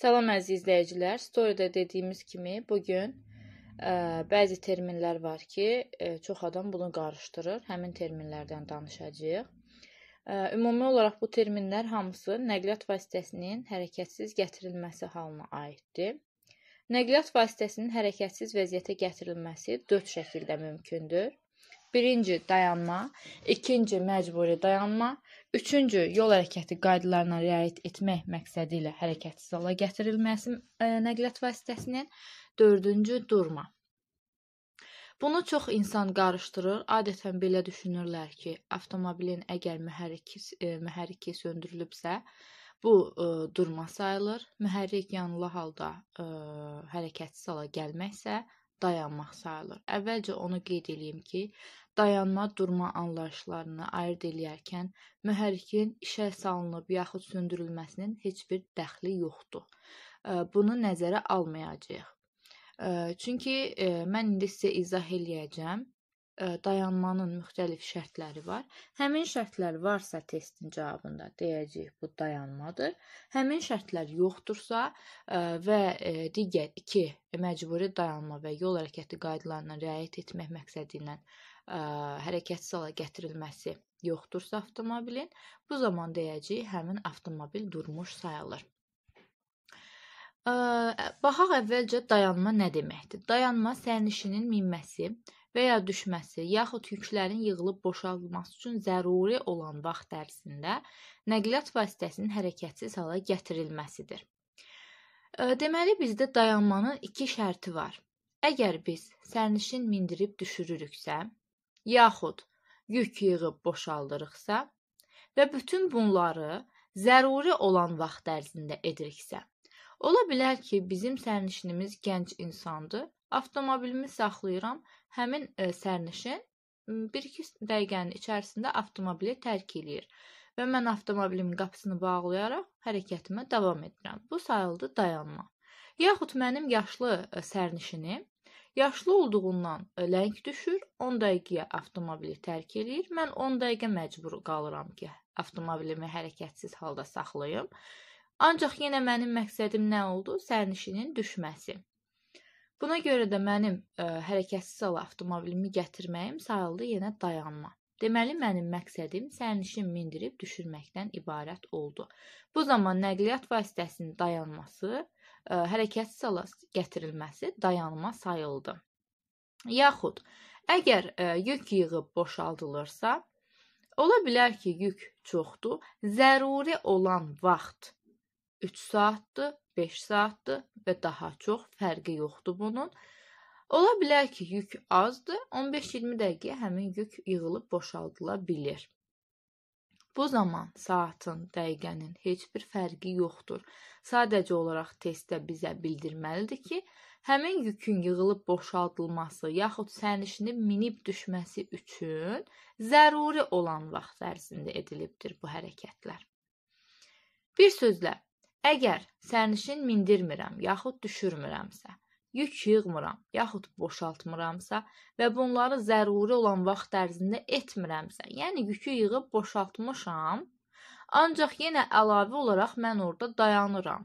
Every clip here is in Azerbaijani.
Salam əziz izləyicilər. Storydə dediyimiz kimi bu gün e, bəzi terminlər var ki, ə, e, çox adam bunu qarışdırır. Həmin terminlərdən danışacağıq. Ə, e, ümumi olaraq bu terminlər hamısı nəqliyyat vasitəsinin hərəkətsiz gətirilməsi halına aiddir. Nəqliyyat vasitəsinin hərəkətsiz vəziyyətə gətirilməsi dörd şəkildə mümkündür. Birinci dayanma, ikinci məcburi dayanma, üçüncü yol hərəkəti qaydalarına riayət etmək məqsədi ilə hərəkətsiz hala gətirilməsi e, nəqliyyat vasitəsinin, dördüncü durma. Bunu çox insan qarışdırır. Adətən belə düşünürlər ki, avtomobilin əgər mühərriki e, mühərriki söndürülübsə, bu ə, e, durma sayılır. Mühərrik yanılı halda ə, hərəkətsiz hala gəlməksə dayanmaq sayılır. Əvvəlcə onu qeyd eləyim ki, dayanma-durma anlayışlarını ayırd eləyərkən mühərrikin işə salınıb yaxud söndürülməsinin heç bir dəxli yoxdur. Bunu nəzərə almayacağıq. Çünki mən indi sizə izah eləyəcəm. Dayanmanın müxtəlif şərtləri var. Həmin şərtlər varsa testin cavabında deyəcəyik bu dayanmadır. Həmin şərtlər yoxdursa və digər 2 məcburi dayanma və yol hərəkəti qaydalarına riayət etmək məqsədi ilə ə, hərəkət zala gətirilməsi yoxdursa avtomobilin, bu zaman deyəcəyi həmin avtomobil durmuş sayılır. Ə, baxaq əvvəlcə dayanma nə deməkdir? Dayanma sərnişinin minməsi və ya düşməsi, yaxud yüklərin yığılıb boşaldılması üçün zəruri olan vaxt ərzində nəqliyyat vasitəsinin hərəkətsiz hala gətirilməsidir. Deməli bizdə dayanmanın iki şərti var. Əgər biz sərnişin mindirib düşürürüksə, yaxud yük yığıb boşaldırıqsa və bütün bunları zəruri olan vaxt ərzində ediriksə, ola bilər ki, bizim sərnişinimiz gənc insandır. Avtomobilimi saxlayıram. Həmin e, sərnişin 1-2 dəqiqənin içərisində avtomobili tərk eləyir və mən avtomobilimin qapısını bağlayaraq hərəkətimə davam edirəm. Bu sayıldı dayanma. Yaxud mənim yaşlı e, sərnişinim Yaşlı olduğundan e, ləng düşür, 10 dəqiqəyə avtomobili tərk eləyir. Mən 10 dəqiqə məcbur qalıram ki, avtomobilimi hərəkətsiz halda saxlayım. Ancaq yenə mənim məqsədim nə oldu? Sərnişinin düşməsi. Buna görə də mənim ə, e, hərəkətsiz hala avtomobilimi gətirməyim sayıldı yenə dayanma. Deməli mənim məqsədim sərnişin mindirib düşürməkdən ibarət oldu. Bu zaman nəqliyyat vasitəsinin dayanması hərəkət sala gətirilməsi dayanma sayıldı. Yaxud əgər yük yığıb boşaldılırsa, ola bilər ki, yük çoxdur, zəruri olan vaxt 3 saatdır, 5 saatdır və daha çox fərqi yoxdur bunun. Ola bilər ki, yük azdır, 15-20 dəqiqəyə həmin yük yığılıb boşaldıla bilər. Bu zaman saatın, dəqiqənin heç bir fərqi yoxdur. Sadəcə olaraq testdə bizə bildirməlidir ki, həmin yükün yığılıb boşaldılması yaxud sərnişinin minib düşməsi üçün zəruri olan vaxt ərzində edilibdir bu hərəkətlər. Bir sözlə, əgər sərnişin mindirmirəm yaxud düşürmürəmsə, yük yığmıram, yaxud boşaltmıramsa və bunları zəruri olan vaxt ərzində etmirəmsə, yəni yükü yığıb boşaltmışam, ancaq yenə əlavə olaraq mən orada dayanıram.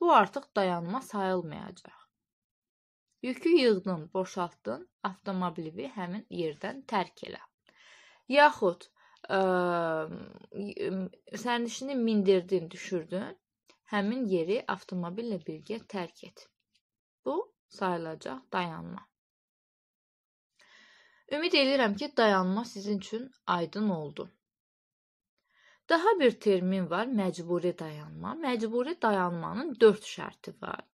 Bu artıq dayanma sayılmayacaq. Yükü yığdın, boşaltdın, avtomobili həmin yerdən tərk elə. Yaxud ə, sərnişini mindirdin, düşürdün, həmin yeri avtomobillə birgə tərk et. Bu sayılacaq dayanma. Ümid edirəm ki, dayanma sizin üçün aydın oldu. Daha bir termin var, məcburi dayanma. Məcburi dayanmanın 4 şərti var.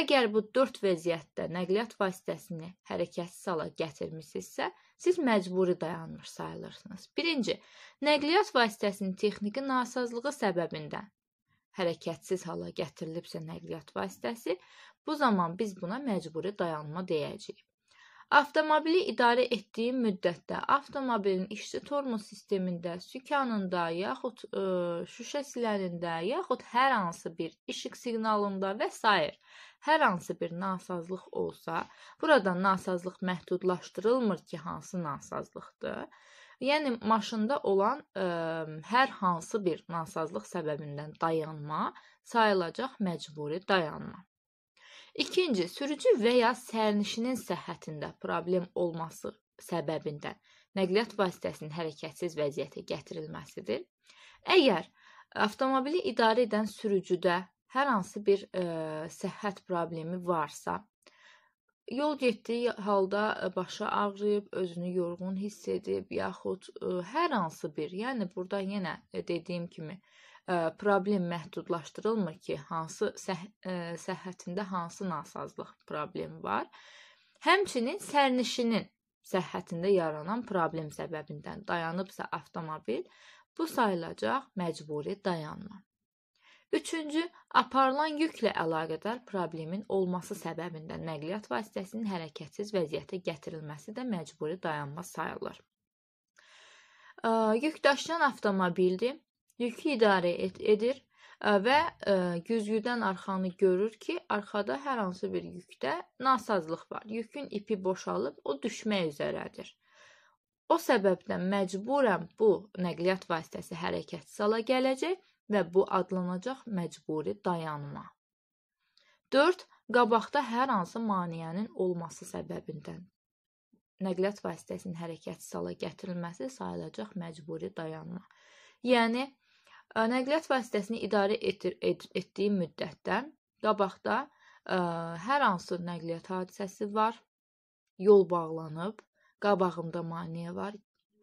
Əgər bu 4 vəziyyətdə nəqliyyat vasitəsini hərəkətsiz hala gətirmisinizsə, siz məcburi dayanmış sayılırsınız. 1-ci. Nəqliyyat vasitəsinin texniki nasazlığı səbəbindən hərəkətsiz hala gətirilibsə nəqliyyat vasitəsi, Bu zaman biz buna məcburi dayanma deyəcəyik. Avtomobili idarə etdiyi müddətdə avtomobilin işçi tormoz sistemində, sükanında, yaxud ə, e, şüşə silərində, yaxud hər hansı bir işıq siqnalında və s. hər hansı bir nasazlıq olsa, burada nasazlıq məhdudlaşdırılmır ki, hansı nasazlıqdır. Yəni maşında olan ə, e, hər hansı bir nasazlıq səbəbindən dayanma sayılacaq məcburi dayanma. İkinci, sürücü və ya sərnişinin səhhətində problem olması səbəbindən nəqliyyat vasitəsinin hərəkətsiz vəziyyətə gətirilməsidir. Əgər avtomobili idarə edən sürücüdə hər hansı bir ə, e, səhhət problemi varsa, yol getdiyi halda e, başı ağrıyıb, özünü yorğun hiss edib, yaxud ə, e, hər hansı bir, yəni burada yenə dediyim kimi, E, problem məhdudlaşdırılmır ki, hansı səh e, səhhətində hansı nasazlıq problemi var. Həmçinin sərnişinin səhhətində yaranan problem səbəbindən dayanıbsa avtomobil, bu sayılacaq məcburi dayanma. Üçüncü, aparılan yüklə əlaqədar problemin olması səbəbindən nəqliyyat vasitəsinin hərəkətsiz vəziyyətə gətirilməsi də məcburi dayanma sayılır. E, Yük daşıyan avtomobildir. Yükü idarə et, edir e, və ə, e, güzgüdən arxanı görür ki, arxada hər hansı bir yükdə nasazlıq var. Yükün ipi boşalıb o düşmək üzrədir. O səbəbdən məcburən bu nəqliyyat vasitəsi hərəkət sala gələcək və bu adlanacaq məcburi dayanma. 4. Qabaqda hər hansı maneənin olması səbəbindən nəqliyyat vasitəsinin hərəkət sala gətirilməsi sayılacaq məcburi dayanma. Yəni Nəqliyyat vasitəsini idarə etir, etdiyi müddətdən qabaqda ə, e, hər hansı nəqliyyat hadisəsi var, yol bağlanıb, qabağımda maneə var,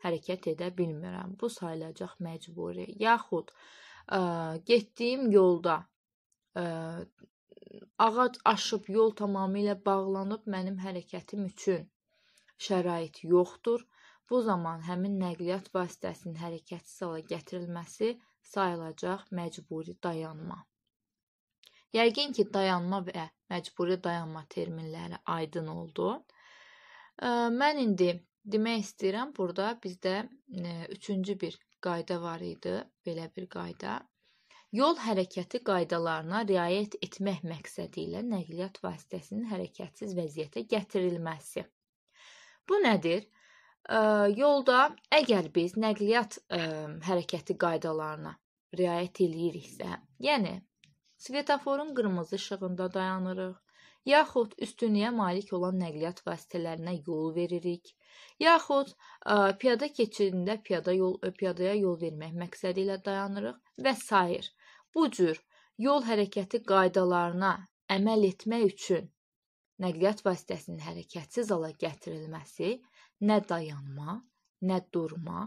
hərəkət edə bilmirəm. Bu sayılacaq məcburi. Yaxud ə, e, getdiyim yolda ə, e, ağac aşıb yol tamamilə bağlanıb mənim hərəkətim üçün şərait yoxdur. Bu zaman həmin nəqliyyat vasitəsinin hərəkətsiz hala gətirilməsi sayılacaq məcburi dayanma. Yəqin ki, dayanma və məcburi dayanma terminləri aydın oldu. Mən indi demək istəyirəm, burada bizdə 3-cü bir qayda var idi, belə bir qayda. Yol hərəkəti qaydalarına riayət etmək məqsədi ilə nəqliyyat vasitəsinin hərəkətsiz vəziyyətə gətirilməsi. Bu nədir? Ə, yolda əgər biz nəqliyyat ə, hərəkəti qaydalarına riayət eləyiriksə, yəni svetoforun qırmızı işığında dayanırıq, yaxud üstünlüyə malik olan nəqliyyat vasitələrinə yol veririk, yaxud ə, piyada keçidində piyada yol piyadaya yol vermək məqsədi ilə dayanırıq və s. Bu cür yol hərəkəti qaydalarına əməl etmək üçün nəqliyyat vasitəsinin hərəkətsiz hala gətirilməsi Nə dayanma, nə durma,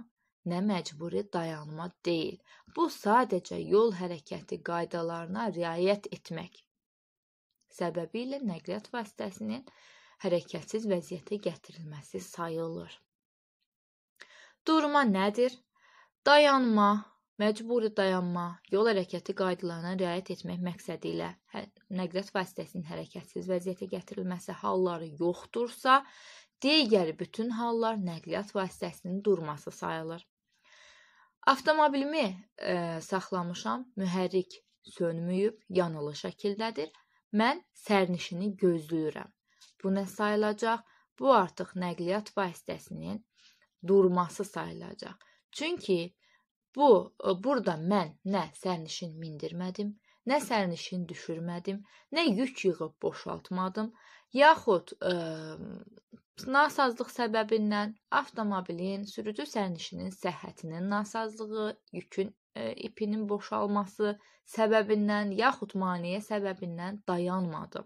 nə məcburi dayanma deyil. Bu sadəcə yol hərəkəti qaydalarına riayət etmək səbəbilə nəqliyyat vasitəsinin hərəkətsiz vəziyyətə gətirilməsi sayılır. Durma nədir? Dayanma, məcburi dayanma, yol hərəkəti qaydalarına riayət etmək məqsədi ilə hə, nəqliyyat vasitəsinin hərəkətsiz vəziyyətə gətirilməsi halları yoxdursa, digər bütün hallar nəqliyyat vasitəsinin durması sayılır. Avtomobilimi e, saxlamışam, mühərrik sönməyib, yanılı şəkildədir. Mən sərnişini gözləyirəm. Bu nə sayılacaq? Bu artıq nəqliyyat vasitəsinin durması sayılacaq. Çünki bu e, burada mən nə sərnişin mindirmədim, nə sərnişin düşürmədim, nə yük yığıb boşaltmadım, yaxud ə, nasazlıq səbəbindən avtomobilin sürücü sərnişinin səhhətinin nasazlığı, yükün ə, ipinin boşalması səbəbindən yaxud maneə səbəbindən dayanmadı.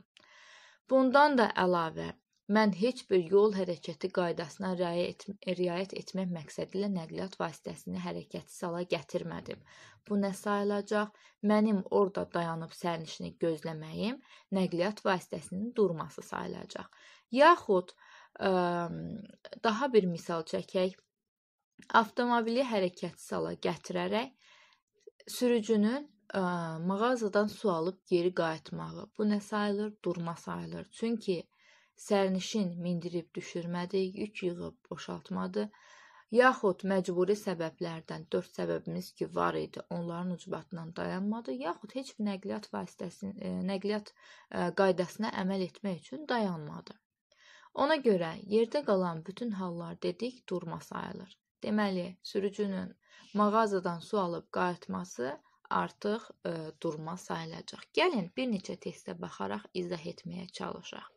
Bundan da əlavə Mən heç bir yol hərəkəti qaydasına riayət, riayət etmək məqsədilə nəqliyyat vasitəsini hərəkətsiz hala gətirmədim. Bu nə sayılacaq? Mənim orada dayanıb sərnişini gözləməyim nəqliyyat vasitəsinin durması sayılacaq. Yaxud ə, daha bir misal çəkək. Avtomobili hərəkətsiz hala gətirərək sürücünün ə, mağazadan su alıb geri qayıtmağı. Bu nə sayılır? Durma sayılır. Çünki sərnişin mindirib düşürmədi, yük yığıb boşaltmadı, yaxud məcburi səbəblərdən 4 səbəbimiz ki var idi, onların ucbatından dayanmadı, yaxud heç bir nəqliyyat vasitəsinin e, nəqliyyat e, qaydasına əməl etmək üçün dayanmadı. Ona görə yerdə qalan bütün hallar dedik durma sayılır. Deməli, sürücünün mağazadan su alıb qayıtması artıq ə, e, durma sayılacaq. Gəlin bir neçə testə baxaraq izah etməyə çalışaq.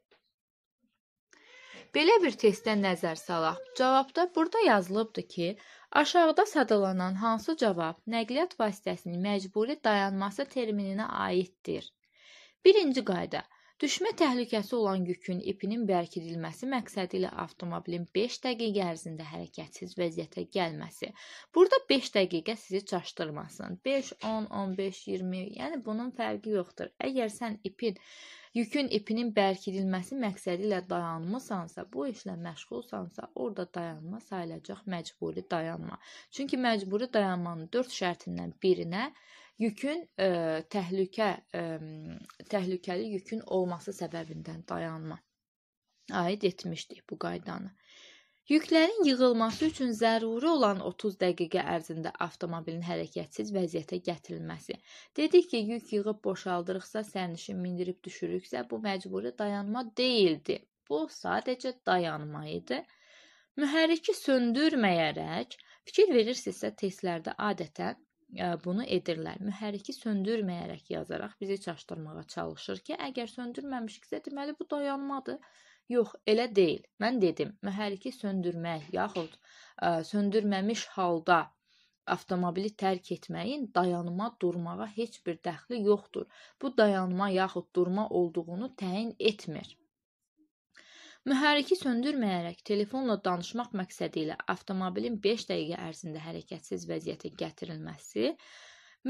Belə bir testə nəzər salaq. Cavabda burada yazılıbdı ki, aşağıda sadalanan hansı cavab nəqliyyat vasitəsinin məcburi dayanması termininə aiddir? Birinci qayda. Düşmə təhlükəsi olan yükün ipinin bərkidilməsi məqsədi ilə avtomobilin 5 dəqiqə ərzində hərəkətsiz vəziyyətə gəlməsi. Burada 5 dəqiqə sizi çaşdırmasın. 5, 10, 15, 20, yəni bunun fərqi yoxdur. Əgər sən ipin Yükün ipinin bərkidilməsi məqsədi ilə dayanmısansa, bu işlə məşğulsansa, orada dayanma sayılacaq məcburi dayanma. Çünki məcburi dayanmanın 4 şərtindən birinə Yükün ə, e, təhlükə ə, e, təhlükəli yükün olması səbəbindən dayanma aid etmişdik bu qaydanı. Yüklərin yığılması üçün zəruri olan 30 dəqiqə ərzində avtomobilin hərəkətsiz vəziyyətə gətirilməsi. Dedik ki, yük yığıb boşaldırıqsa, sərnişin mindirib düşürüksə, bu məcburi dayanma deyildi. Bu sadəcə dayanma idi. Mühərriki söndürməyərək fikir verirsinizsə, testlərdə adətən bunu edirlər. Mühərriki söndürməyərək yazaraq bizi çaşdırmağa çalışır ki, əgər söndürməmişiksə, deməli bu dayanmadır. Yox, elə deyil. Mən dedim, mühərriki söndürmək yaxud söndürməmiş halda avtomobili tərk etməyin dayanma, durmağa heç bir dəxli yoxdur. Bu dayanma yaxud durma olduğunu təyin etmir. Mühərriki söndürməyərək telefonla danışmaq məqsədi ilə avtomobilin 5 dəqiqə ərzində hərəkətsiz vəziyyətə gətirilməsi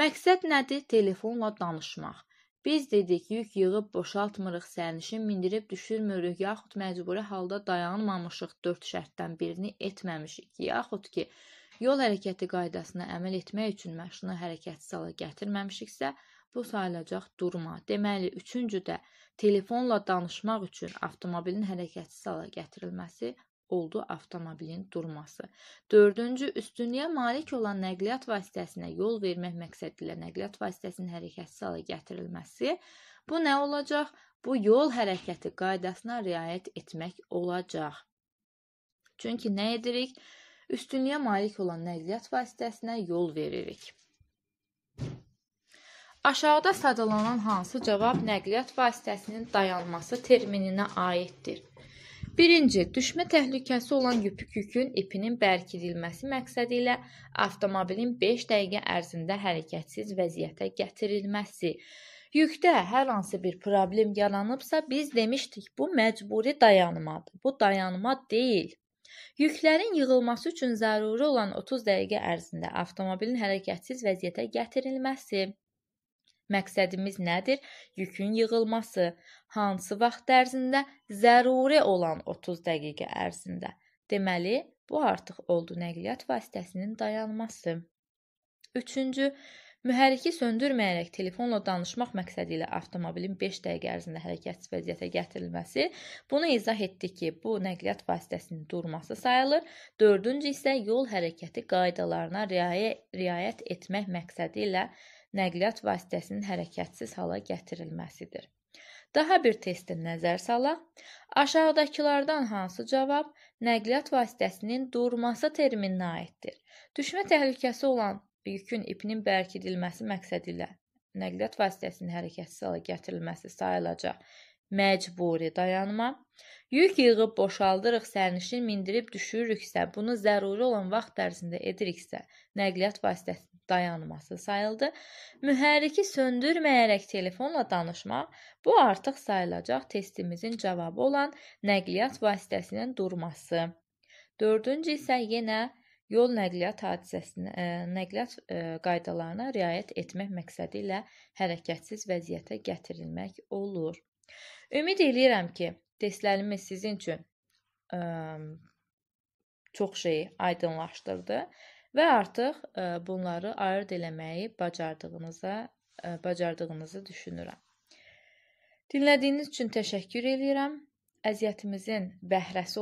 məqsəd nədir? Telefonla danışmaq. Biz dedik, yük yığıb boşaltmırıq, sərnişin mindirib düşürmürük, yaxud məcburi halda dayanmamışıq 4 şərtdən birini etməmişik, yaxud ki, yol hərəkəti qaydasına əməl etmək üçün maşını hərəkətsiz hala gətirməmişiksə, bu sayılacaq durma. Deməli, üçüncü də telefonla danışmaq üçün avtomobilin hərəkətsiz hala gətirilməsi oldu avtomobilin durması. Dördüncü üstünlüyə malik olan nəqliyyat vasitəsinə yol vermək məqsədi ilə nəqliyyat vasitəsinin hərəkətsiz hala gətirilməsi. Bu nə olacaq? Bu yol hərəkəti qaydasına riayət etmək olacaq. Çünki nə edirik? Üstünlüyə malik olan nəqliyyat vasitəsinə yol veririk. Aşağıda sadalanan hansı cavab nəqliyyat vasitəsinin dayanması termininə aiddir? 1-ci düşmə təhlükəsi olan yükü yükün ipinin bərkidilməsi məqsədi ilə avtomobilin 5 dəqiqə ərzində hərəkətsiz vəziyyətə gətirilməsi. Yükdə hər hansı bir problem yaranıbsa, biz demişdik, bu məcburi dayanmadır. Bu dayanma deyil. Yüklərin yığılması üçün zəruri olan 30 dəqiqə ərzində avtomobilin hərəkətsiz vəziyyətə gətirilməsi Məqsədimiz nədir? Yükün yığılması hansı vaxt ərzində zəruri olan 30 dəqiqə ərzində. Deməli, bu artıq oldu nəqliyyat vasitəsinin dayanması. 3-cü Mühərriki söndürməyərək telefonla danışmaq məqsədi ilə avtomobilin 5 dəqiqə ərzində hərəkətsiz vəziyyətə gətirilməsi. Bunu izah etdik ki, bu nəqliyyat vasitəsinin durması sayılır. 4-cü isə yol hərəkəti qaydalarına riayə, riayət etmək məqsədi ilə nəqliyyat vasitəsinin hərəkətsiz hala gətirilməsidir. Daha bir testə nəzər salaq. Aşağıdakılardan hansı cavab nəqliyyat vasitəsinin durması termininə aiddir? Düşmə təhlükəsi olan yükün ipinin bərkidilməsi məqsədi ilə nəqliyyat vasitəsinin hərəkətsiz hala gətirilməsi sayılacaq məcburi dayanma. Yük yığıb boşaldırıq, sərnişin mindirib düşürüksə, bunu zəruri olan vaxt ərzində ediriksə, nəqliyyat vasitəsi dayanması sayıldı. Mühərriki söndürməyərək telefonla danışmaq bu artıq sayılacaq testimizin cavabı olan nəqliyyat vasitəsinin durması. 4-cü isə yenə yol nəqliyyat hadisəsinə ə, e, nəqliyyat ə, e, qaydalarına riayət etmək məqsədi ilə hərəkətsiz vəziyyətə gətirilmək olur. Ümid eləyirəm ki, testlərimiz sizin üçün ə, e, çox şeyi aydınlaşdırdı və artıq e, bunları ayırd eləməyi bacardığınıza e, bacardığınızı düşünürəm. Dinlədiyiniz üçün təşəkkür edirəm. Əziyyətimizin bəhrəsi